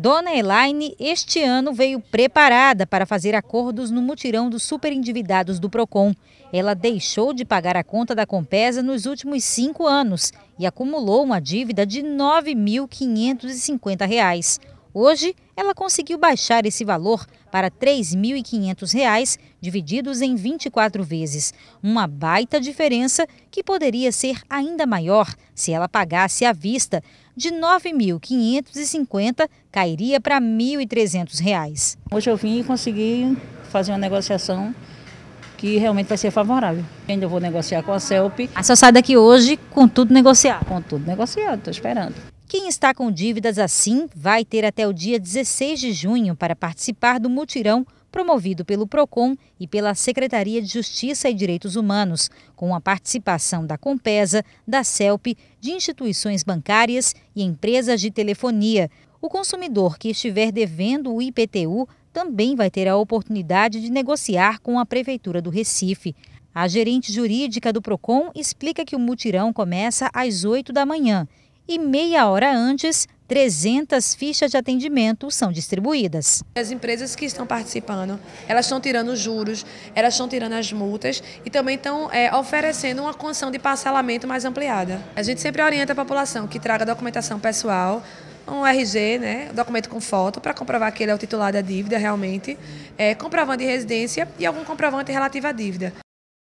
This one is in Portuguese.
Dona Elaine, este ano veio preparada para fazer acordos no mutirão dos superendividados do PROCON. Ela deixou de pagar a conta da Compesa nos últimos cinco anos e acumulou uma dívida de R$ 9.550. Hoje, ela conseguiu baixar esse valor para R$ 3.500, divididos em 24 vezes. Uma baita diferença que poderia ser ainda maior se ela pagasse à vista. De R$ 9.550, cairia para R$ 1.300. Hoje eu vim e consegui fazer uma negociação que realmente vai ser favorável. Ainda vou negociar com a CELP. A sua sai daqui hoje com tudo negociado? Com tudo negociado, estou esperando. Quem está com dívidas assim vai ter até o dia 16 de junho para participar do mutirão promovido pelo PROCON e pela Secretaria de Justiça e Direitos Humanos, com a participação da Compesa, da CELP, de instituições bancárias e empresas de telefonia. O consumidor que estiver devendo o IPTU também vai ter a oportunidade de negociar com a Prefeitura do Recife. A gerente jurídica do PROCON explica que o mutirão começa às 8 da manhã e meia hora antes, 300 fichas de atendimento são distribuídas. As empresas que estão participando, elas estão tirando os juros, elas estão tirando as multas e também estão é, oferecendo uma condição de parcelamento mais ampliada. A gente sempre orienta a população que traga documentação pessoal, um RG, né, um documento com foto, para comprovar que ele é o titular da dívida realmente, é, comprovante de residência e algum comprovante relativo à dívida.